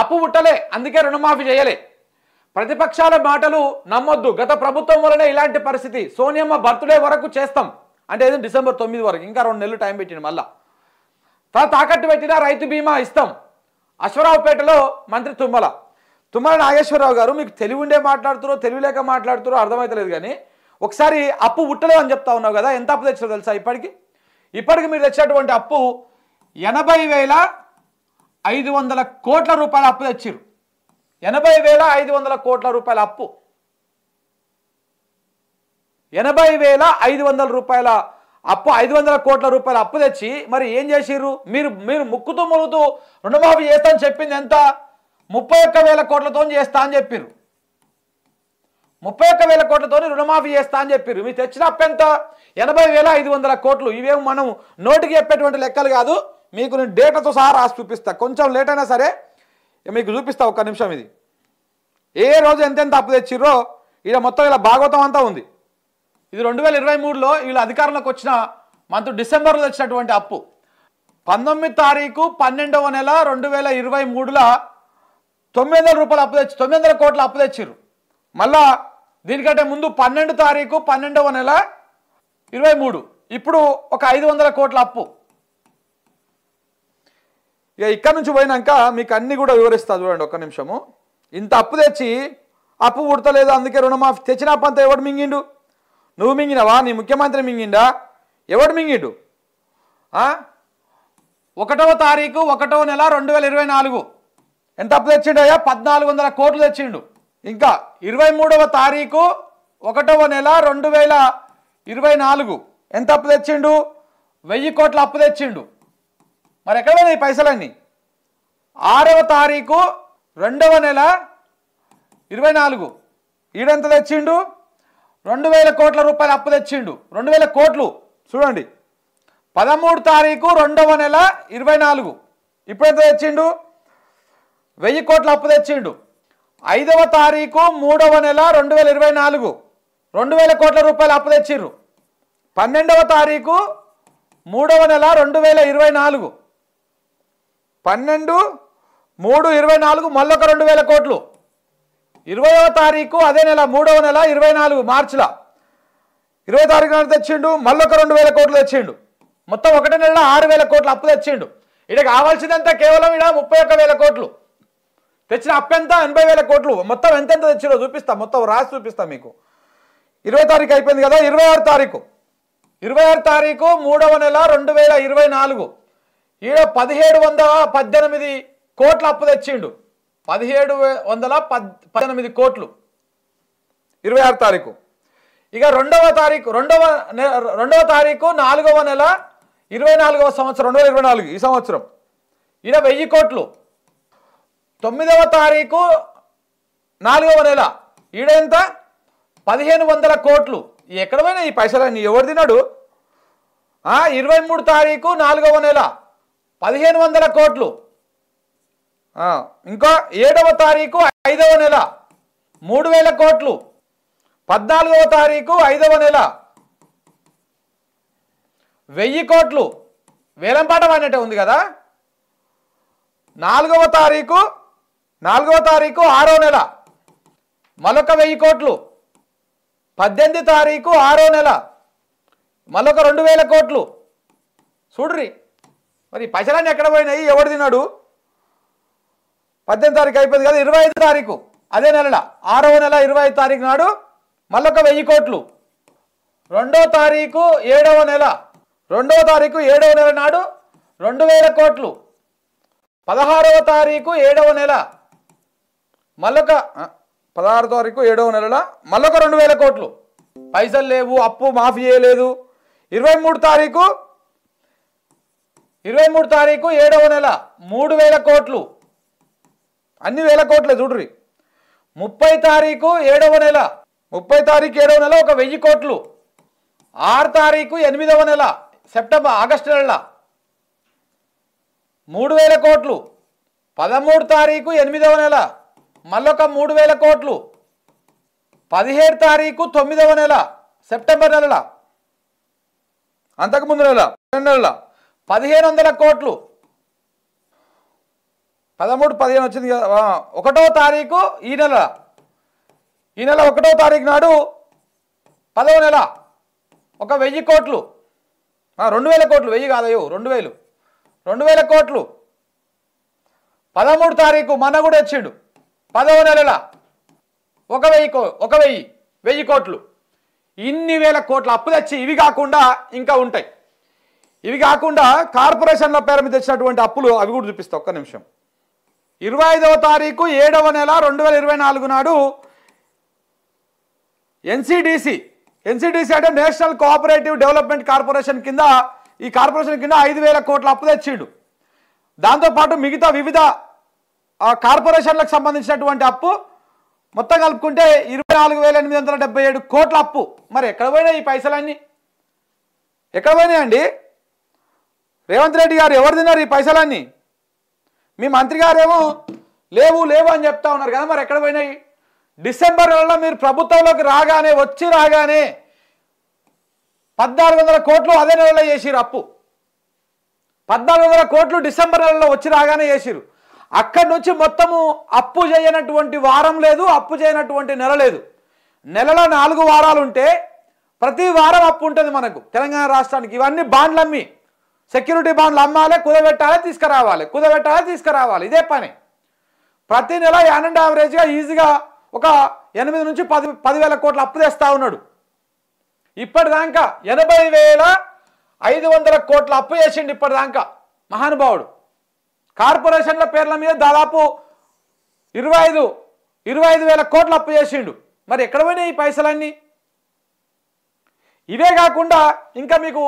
అప్పు పుట్టలే అందుకే రుణమాఫీ చేయలే ప్రతిపక్షాల మాటలు నమ్మొద్దు గత ప్రభుత్వం వలనే ఇలాంటి పరిస్థితి సోనియమ్మ బర్త్డే వరకు చేస్తాం అంటే ఏదో డిసెంబర్ తొమ్మిది వరకు ఇంకా రెండు నెలలు టైం పెట్టిన మళ్ళా తన తాకట్టు పెట్టిన రైతు బీమా ఇస్తాం అశ్వరావుపేటలో మంత్రి తుమ్మల తుమ్మల నాగేశ్వరరావు గారు మీకు తెలివి ఉండే మాట్లాడుతారో తెలివి లేక మాట్లాడుతారో అర్థమవుతలేదు కానీ ఒకసారి అప్పు ఉట్టలేదు అని చెప్తా ఉన్నావు కదా ఎంత అప్పు తెచ్చారో తెలుసా ఇప్పటికి ఇప్పటికి మీరు తెచ్చినటువంటి అప్పు ఎనభై వేల ఐదు వందల కోట్ల రూపాయల అప్పు తెచ్చారు ఎనభై వేల ఐదు వందల కోట్ల రూపాయల అప్పు ఎనభై వేల ఐదు వందల రూపాయల అప్పు ఐదు వందల కోట్ల రూపాయల అప్పు తెచ్చి మరి ఏం చేసిర్రు మీరు మీరు ముక్కుతూ ములుగుతూ రుణమాఫీ చేస్తా అని చెప్పింది ఎంత ముప్పై ఒక్క వేల కోట్లతో చేస్తా అని చెప్పారు ముప్పై ఒక్క వేల కోట్లతో రుణమాఫీ చేస్తా అని చెప్పారు మీరు తెచ్చిన అప్పు ఎంత ఎనభై వేల ఐదు వందల కోట్లు ఇవేమి మనం నోటికి చెప్పేటువంటి లెక్కలు కాదు మీకు నేను డేటాతో సహా రాసి చూపిస్తా కొంచెం లేట్ అయినా సరే మీకు చూపిస్తా ఒక్క నిమిషం ఇది ఏ రోజు ఎంతెంత అప్పు తెచ్చిర్రో ఇలా మొత్తం ఇలా భాగవతం అంతా ఉంది ఇది రెండు వేల ఇరవై మూడులో వీళ్ళు అధికారంలోకి వచ్చిన మంత్ డిసెంబర్లో వచ్చినటువంటి అప్పు పంతొమ్మిది తారీఖు పన్నెండవ నెల రెండు వేల ఇరవై మూడులో తొమ్మిది వందల రూపాయలు అప్పు తెచ్చి తొమ్మిది వందల కోట్లు అప్పు తెచ్చిర్రు మళ్ళా దీనికంటే ముందు పన్నెండు తారీఖు పన్నెండవ నెల ఇరవై మూడు ఇప్పుడు ఒక ఐదు వందల కోట్ల అప్పు ఇక ఇక్కడ నుంచి పోయినాక మీకు అన్నీ కూడా వివరిస్తా చూడండి ఒక్క నిమిషము ఇంత అప్పు తెచ్చి అప్పు పుడతలేదు అందుకే రుణమాఫీ తెచ్చిన అప్పు అంతా ఎవడు మింగిండు నువ్వు మింగినావా నీ ముఖ్యమంత్రి మింగిండా ఎవడు మింగిండు ఒకటవ తారీఖు ఒకటవ నెల రెండు వేల ఇరవై నాలుగు ఎంత అప్పు తెచ్చిండు అయ్యా పద్నాలుగు వందల కోట్లు తెచ్చిండు ఇంకా ఇరవై మూడవ తారీఖు ఒకటవ నెల రెండు వేల ఇరవై నాలుగు ఎంత అప్పు తెచ్చిండు వెయ్యి కోట్ల అప్పు తెచ్చిండు మరి ఎక్కడ ఈ పైసలన్నీ ఆరవ తారీఖు రెండవ నెల ఇరవై నాలుగు ఈడెంత తెచ్చిండు రెండు వేల కోట్ల రూపాయలు అప్పు తెచ్చిండు రెండు వేల కోట్లు చూడండి పదమూడు తారీఖు రెండవ నెల ఇరవై నాలుగు ఇప్పుడు ఎంత తెచ్చిండు వెయ్యి కోట్ల అప్పు తెచ్చిండు ఐదవ తారీఖు మూడవ నెల రెండు వేల ఇరవై నాలుగు రెండు వేల కోట్ల రూపాయలు అప్పు తెచ్చిర్రు పన్నెండవ తారీఖు మూడవ నెల రెండు వేల ఇరవై నాలుగు పన్నెండు మూడు ఇరవై నాలుగు మళ్ళొక రెండు వేల కోట్లు ఇరవయో తారీఖు అదే నెల మూడవ నెల ఇరవై నాలుగు మార్చిలో ఇరవై తారీఖు నాడు తెచ్చిండు మళ్ళొక రెండు వేల కోట్లు తెచ్చిండు మొత్తం ఒకటే నెల ఆరు వేల కోట్లు అప్పు తెచ్చిండు ఇక కావాల్సిందంతా కేవలం ఇక్కడ ముప్పై ఒక్క వేల కోట్లు తెచ్చిన అప్పెంత ఎనభై వేల కోట్లు మొత్తం ఎంతెంత తెచ్చిరో చూపిస్తా మొత్తం రాసి చూపిస్తా మీకు ఇరవై తారీఖు అయిపోయింది కదా ఇరవై ఆరు తారీఖు ఇరవై ఆరు తారీఖు మూడవ నెల రెండు వేల ఇరవై నాలుగు ఈడ పదిహేడు వందల పద్దెనిమిది కోట్లు అప్పు తెచ్చిండు పదిహేడు వందల పద్దెనిమిది కోట్లు ఇరవై ఆరు తారీఖు ఇక రెండవ తారీఖు రెండవ రెండవ తారీఖు నాలుగవ నెల ఇరవై నాలుగవ సంవత్సరం రెండు వేల ఇరవై నాలుగు ఈ సంవత్సరం ఈడ వెయ్యి కోట్లు తొమ్మిదవ తారీఖు నాలుగవ నెల ఈడ ఎంత పదిహేను వందల కోట్లు ఎక్కడ పోయినా ఈ పైసలన్నీ ఎవరు తిన్నాడు ఇరవై మూడు తారీఖు నాలుగవ నెల పదిహేను వందల కోట్లు ఇంకో ఏడవ తారీఖు ఐదవ నెల మూడు వేల కోట్లు పద్నాలుగవ తారీఖు ఐదవ నెల వెయ్యి కోట్లు వేలంపాటం అనేటే ఉంది కదా నాలుగవ తారీఖు నాలుగవ తారీఖు ఆరో నెల మరొక వెయ్యి కోట్లు పద్దెనిమిది తారీఖు ఆరో నెల మరొక రెండు వేల కోట్లు చూడ్రీ మరి పైసలన్నీ ఎక్కడ పోయినాయి ఎవడు తిన్నాడు పద్దెనిమిది తారీఖు అయిపోయింది కదా ఇరవై ఐదు తారీఖు అదే నెలల ఆరవ నెల ఇరవై ఐదు తారీఖు నాడు మళ్ళొక వెయ్యి కోట్లు రెండో తారీఖు ఏడవ నెల రెండవ తారీఖు ఏడవ నెల నాడు రెండు వేల కోట్లు పదహారవ తారీఖు ఏడవ నెల మళ్ళొక పదహారు తారీఖు ఏడవ నెలల మళ్ళొక రెండు వేల కోట్లు పైసలు లేవు అప్పు మాఫీ చేయలేదు ఇరవై మూడు తారీఖు ఇరవై మూడు తారీఖు ఏడవ నెల మూడు వేల కోట్లు అన్ని వేల కోట్లే చూడ్రి ముప్పై తారీఖు ఏడవ నెల ముప్పై తారీఖు ఏడవ నెల ఒక వెయ్యి కోట్లు ఆరు తారీఖు ఎనిమిదవ నెల సెప్టెంబర్ ఆగస్టు నెల మూడు వేల కోట్లు పదమూడు తారీఖు ఎనిమిదవ నెల మళ్ళొక మూడు వేల కోట్లు పదిహేడు తారీఖు తొమ్మిదవ నెల సెప్టెంబర్ నెలల అంతకుముందు నెల నెలల పదిహేను వందల కోట్లు పదమూడు పదిహేను వచ్చింది కదా ఒకటో తారీఖు ఈ నెల ఈ నెల ఒకటో తారీఖు నాడు పదవ నెల ఒక వెయ్యి కోట్లు రెండు వేల కోట్లు వెయ్యి కాదయ్యు రెండు వేలు రెండు వేల కోట్లు పదమూడు తారీఖు మన కూడా వచ్చిండు పదవ నెలల ఒక వెయ్యి కో ఒక వెయ్యి వెయ్యి కోట్లు ఇన్ని వేల కోట్లు అప్పు తెచ్చి ఇవి కాకుండా ఇంకా ఉంటాయి ఇవి కాకుండా కార్పొరేషన్ల పేరు మీద తెచ్చినటువంటి అప్పులు అవి కూడా చూపిస్తా ఒక్క నిమిషం ఇరవై ఐదవ తారీఖు ఏడవ నెల రెండు వేల ఇరవై నాలుగు నాడు ఎన్సిడిసి ఎన్సిడిసి అంటే నేషనల్ కోఆపరేటివ్ డెవలప్మెంట్ కార్పొరేషన్ కింద ఈ కార్పొరేషన్ కింద ఐదు వేల కోట్ల అప్పు తెచ్చిండు దాంతోపాటు మిగతా వివిధ కార్పొరేషన్లకు సంబంధించినటువంటి అప్పు మొత్తం కలుపుకుంటే ఇరవై నాలుగు వేల ఎనిమిది వందల ఏడు కోట్ల అప్పు మరి ఎక్కడ పోయినాయి ఈ పైసలన్నీ ఎక్కడ అండి రేవంత్ రెడ్డి గారు ఎవరు తిన్నారు ఈ పైసలన్నీ మీ మంత్రి గారేమో లేవు లేవు అని చెప్తా ఉన్నారు కదా మరి ఎక్కడ పోయినాయి డిసెంబర్ నెలలో మీరు ప్రభుత్వంలోకి రాగానే వచ్చి రాగానే పద్నాలుగు వందల కోట్లు అదే నెలలో చేసిరు అప్పు పద్నాలుగు వందల కోట్లు డిసెంబర్ నెలలో వచ్చి రాగానే చేసిరు అక్కడి నుంచి మొత్తము అప్పు చేయనటువంటి వారం లేదు అప్పు చేయనటువంటి నెల లేదు నెలలో నాలుగు వారాలు ఉంటే ప్రతి వారం అప్పు ఉంటుంది మనకు తెలంగాణ రాష్ట్రానికి ఇవన్నీ బాండ్లమ్మి సెక్యూరిటీ బాండ్లు అమ్మాలి కుదబెట్టాలి తీసుకురావాలి కుదబెట్టాలి తీసుకురావాలి ఇదే పని ప్రతి నెల యాన్ అండ్ యావరేజ్గా ఈజీగా ఒక ఎనిమిది నుంచి పది పదివేల కోట్లు అప్పు తెస్తా ఉన్నాడు ఇప్పటిదాకా ఎనభై వేల ఐదు వందల కోట్ల అప్పు చేసిండు ఇప్పటిదాకా మహానుభావుడు కార్పొరేషన్ల పేర్ల మీద దాదాపు ఇరవై ఐదు ఇరవై ఐదు వేల కోట్లు అప్పు చేసిండు మరి ఎక్కడ పోయినాయి ఈ పైసలన్నీ ఇవే కాకుండా ఇంకా మీకు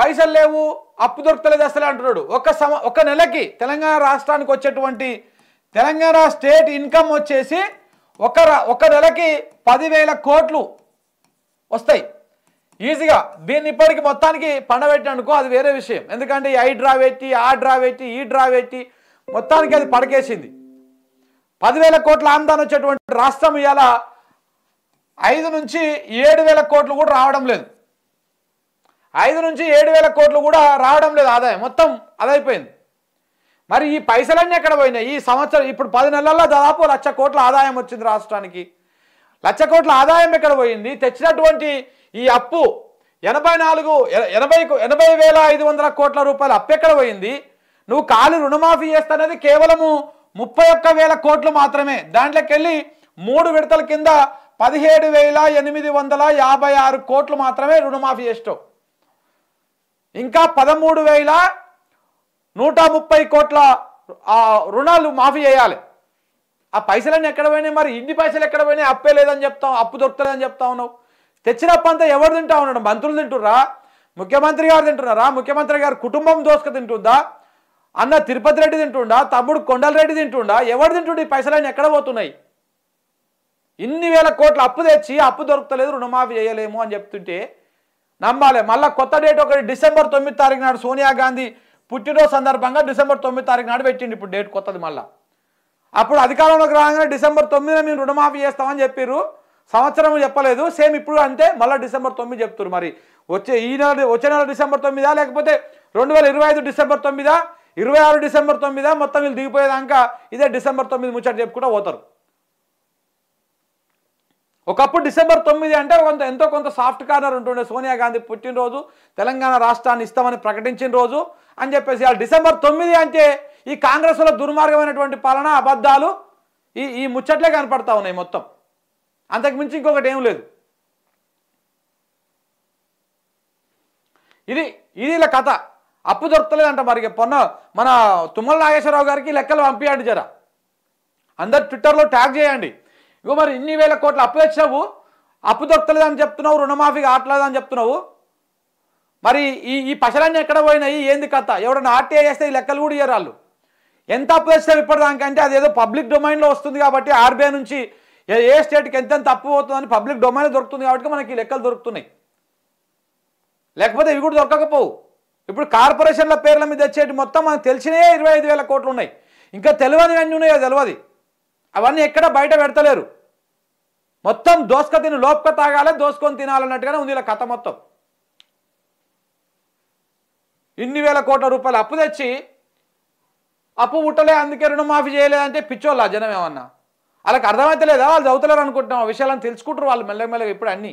పైసలు లేవు అప్పు దొరుకుతలేదు అసలు అంటున్నాడు ఒక సమ ఒక నెలకి తెలంగాణ రాష్ట్రానికి వచ్చేటువంటి తెలంగాణ స్టేట్ ఇన్కమ్ వచ్చేసి ఒక ఒక నెలకి పదివేల కోట్లు వస్తాయి ఈజీగా దీన్ని ఇప్పటికి మొత్తానికి పండబెట్టిననుకో అది వేరే విషయం ఎందుకంటే ఐ డ్రా పెట్టి ఆ డ్రా పెట్టి ఈ డ్రా పెట్టి మొత్తానికి అది పడకేసింది పదివేల కోట్ల ఆందాన్ని వచ్చేటువంటి రాష్ట్రం ఇవాళ ఐదు నుంచి ఏడు వేల కోట్లు కూడా రావడం లేదు ఐదు నుంచి ఏడు వేల కోట్లు కూడా రావడం లేదు ఆదాయం మొత్తం అదైపోయింది మరి ఈ పైసలన్నీ ఎక్కడ పోయినాయి ఈ సంవత్సరం ఇప్పుడు పది నెలల్లో దాదాపు లక్ష కోట్ల ఆదాయం వచ్చింది రాష్ట్రానికి లక్ష కోట్ల ఆదాయం ఎక్కడ పోయింది తెచ్చినటువంటి ఈ అప్పు ఎనభై నాలుగు ఎనభై ఎనభై వేల ఐదు వందల కోట్ల రూపాయల అప్పు ఎక్కడ పోయింది నువ్వు కాలు రుణమాఫీ చేస్తానేది కేవలము ముప్పై ఒక్క వేల కోట్లు మాత్రమే దాంట్లోకి వెళ్ళి మూడు విడతల కింద పదిహేడు వేల ఎనిమిది వందల యాభై ఆరు కోట్లు మాత్రమే రుణమాఫీ చేసావు ఇంకా పదమూడు వేల నూట ముప్పై కోట్ల రుణాలు మాఫీ చేయాలి ఆ పైసలన్నీ ఎక్కడ పోయినాయి మరి ఇన్ని పైసలు ఎక్కడ పోయినాయి అప్పే లేదని చెప్తాం అప్పు దొరుకుతుందని చెప్తా ఉన్నావు తెచ్చిన అంతా ఎవరు తింటా ఉన్నాడు మంత్రులు తింటుర్రా ముఖ్యమంత్రి గారు తింటున్నారా ముఖ్యమంత్రి గారు కుటుంబం దోసక తింటుందా అన్న తిరుపతి రెడ్డి తింటుండా తమ్ముడు కొండలరెడ్డి తింటుండా ఎవరు తింటుండే ఈ పైసలన్నీ ఎక్కడ పోతున్నాయి ఇన్ని వేల కోట్ల అప్పు తెచ్చి అప్పు దొరుకుతలేదు రుణమాఫీ చేయలేము అని చెప్తుంటే నమ్మాలి మళ్ళీ కొత్త డేట్ ఒకటి డిసెంబర్ తొమ్మిది తారీఖు నాడు సోనియా గాంధీ పుట్టినరోజు సందర్భంగా డిసెంబర్ తొమ్మిది తారీఖు నాడు పెట్టింది ఇప్పుడు డేట్ కొత్తది మళ్ళీ అప్పుడు అధికారంలోకి రాగానే డిసెంబర్ తొమ్మిదిన మేము రుణమాఫీ చేస్తామని చెప్పారు సంవత్సరం చెప్పలేదు సేమ్ ఇప్పుడు అంటే మళ్ళీ డిసెంబర్ తొమ్మిది చెప్తున్నారు మరి వచ్చే ఈ నెల వచ్చే నెల డిసెంబర్ తొమ్మిదా లేకపోతే రెండు వేల ఇరవై ఐదు డిసెంబర్ తొమ్మిదా ఇరవై ఆరు డిసెంబర్ తొమ్మిదా మొత్తం వీళ్ళు దిగిపోయేదాకా ఇదే డిసెంబర్ తొమ్మిది ముచ్చట చెప్పుకుంటూ పోతారు ఒకప్పుడు డిసెంబర్ తొమ్మిది అంటే కొంత ఎంతో కొంత సాఫ్ట్ కార్నర్ ఉంటుండే సోనియా గాంధీ పుట్టినరోజు తెలంగాణ రాష్ట్రాన్ని ఇస్తామని ప్రకటించిన రోజు అని చెప్పేసి ఆ డిసెంబర్ తొమ్మిది అంటే ఈ కాంగ్రెస్లో దుర్మార్గమైనటువంటి పాలన అబద్ధాలు ఈ ఈ ముచ్చట్లే కనపడతా ఉన్నాయి మొత్తం అంతకుమించి ఇంకొకటి ఏం లేదు ఇది ఇది ఇలా కథ అప్పు దొరకలేదంట మరి పొన్న మన తుమ్మల నాగేశ్వరరావు గారికి లెక్కలు పంపించండి జర అందరు ట్విట్టర్లో ట్యాగ్ చేయండి ఇగో మరి ఇన్ని వేల కోట్లు అప్పు తెచ్చావు అప్పు దొరకలేదని చెప్తున్నావు రుణమాఫీ కావట్లేదని చెప్తున్నావు మరి ఈ ఈ పసలన్నీ ఎక్కడ పోయినాయి ఏంది కథ ఎవరైనా ఆర్టీఐ చేస్తే ఈ లెక్కలు కూడా ఇయ్యరాళ్ళు ఎంత అప్పు తెచ్చినావు ఇప్పటిదానికంటే అదేదో పబ్లిక్ డొమైన్లో వస్తుంది కాబట్టి ఆర్బీఐ నుంచి ఏ స్టేట్కి ఎంతెంత అప్పు పోతుందని పబ్లిక్ డొమైన్ దొరుకుతుంది కాబట్టి మనకి లెక్కలు దొరుకుతున్నాయి లేకపోతే ఇవి కూడా దొరకకపోవు ఇప్పుడు కార్పొరేషన్ల పేర్ల మీద వచ్చేటి మొత్తం మనకు తెలిసినే ఇరవై ఐదు వేల కోట్లు ఉన్నాయి ఇంకా తెలియనివన్నీ ఉన్నాయో తెలియదు అవన్నీ ఎక్కడ బయట పెడతలేరు మొత్తం దోసక తిని లోపక తాగాలి దోసుకొని తినాలన్నట్టుగానే ఉంది ఇలా కథ మొత్తం ఇన్ని వేల కోట్ల రూపాయలు అప్పు తెచ్చి అప్పు పుట్టలే అందుకే రుణమాఫీ చేయలేదంటే పిచ్చోళ్ళ జనం ఏమన్నా వాళ్ళకి అర్థమైతే లేదా వాళ్ళు చదువుతలేరు అనుకుంటున్నాం ఆ విషయాలను తెలుసుకుంటారు వాళ్ళు మెల్లగా ఇప్పుడు అన్నీ